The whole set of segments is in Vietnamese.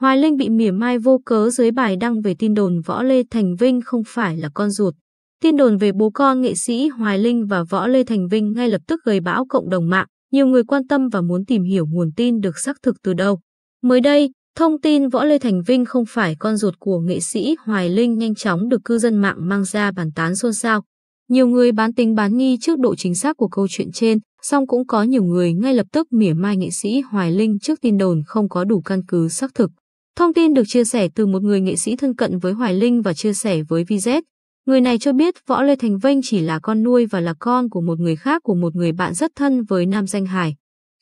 Hoài Linh bị mỉa mai vô cớ dưới bài đăng về tin đồn võ Lê Thành Vinh không phải là con ruột. Tin đồn về bố con nghệ sĩ Hoài Linh và võ Lê Thành Vinh ngay lập tức gây bão cộng đồng mạng. Nhiều người quan tâm và muốn tìm hiểu nguồn tin được xác thực từ đâu. Mới đây, thông tin võ Lê Thành Vinh không phải con ruột của nghệ sĩ Hoài Linh nhanh chóng được cư dân mạng mang ra bàn tán xôn xao. Nhiều người bán tính bán nghi trước độ chính xác của câu chuyện trên, song cũng có nhiều người ngay lập tức mỉa mai nghệ sĩ Hoài Linh trước tin đồn không có đủ căn cứ xác thực. Thông tin được chia sẻ từ một người nghệ sĩ thân cận với Hoài Linh và chia sẻ với VZ. Người này cho biết Võ Lê Thành Vinh chỉ là con nuôi và là con của một người khác của một người bạn rất thân với nam danh Hải.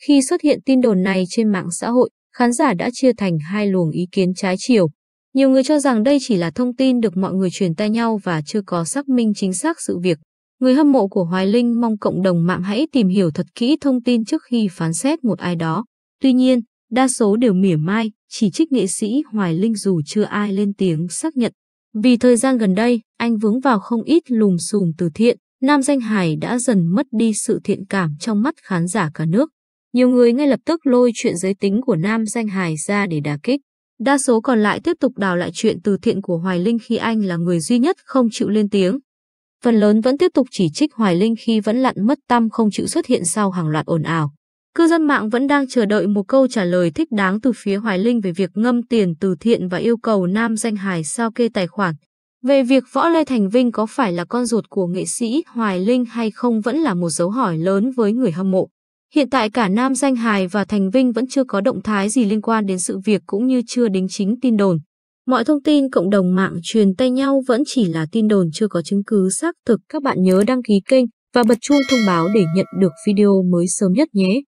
Khi xuất hiện tin đồn này trên mạng xã hội, khán giả đã chia thành hai luồng ý kiến trái chiều. Nhiều người cho rằng đây chỉ là thông tin được mọi người truyền tai nhau và chưa có xác minh chính xác sự việc. Người hâm mộ của Hoài Linh mong cộng đồng mạng hãy tìm hiểu thật kỹ thông tin trước khi phán xét một ai đó. Tuy nhiên, đa số đều mỉa mai, chỉ trích nghệ sĩ Hoài Linh dù chưa ai lên tiếng xác nhận. Vì thời gian gần đây, anh vướng vào không ít lùm xùm từ thiện, nam danh hài đã dần mất đi sự thiện cảm trong mắt khán giả cả nước. Nhiều người ngay lập tức lôi chuyện giới tính của nam danh hài ra để đả kích. Đa số còn lại tiếp tục đào lại chuyện từ thiện của Hoài Linh khi anh là người duy nhất không chịu lên tiếng. Phần lớn vẫn tiếp tục chỉ trích Hoài Linh khi vẫn lặn mất tâm không chịu xuất hiện sau hàng loạt ồn ào. Cư dân mạng vẫn đang chờ đợi một câu trả lời thích đáng từ phía Hoài Linh về việc ngâm tiền từ thiện và yêu cầu nam danh hài sao kê tài khoản. Về việc Võ Lê Thành Vinh có phải là con ruột của nghệ sĩ Hoài Linh hay không vẫn là một dấu hỏi lớn với người hâm mộ. Hiện tại cả Nam Danh Hài và Thành Vinh vẫn chưa có động thái gì liên quan đến sự việc cũng như chưa đính chính tin đồn. Mọi thông tin cộng đồng mạng truyền tay nhau vẫn chỉ là tin đồn chưa có chứng cứ xác thực. Các bạn nhớ đăng ký kênh và bật chuông thông báo để nhận được video mới sớm nhất nhé.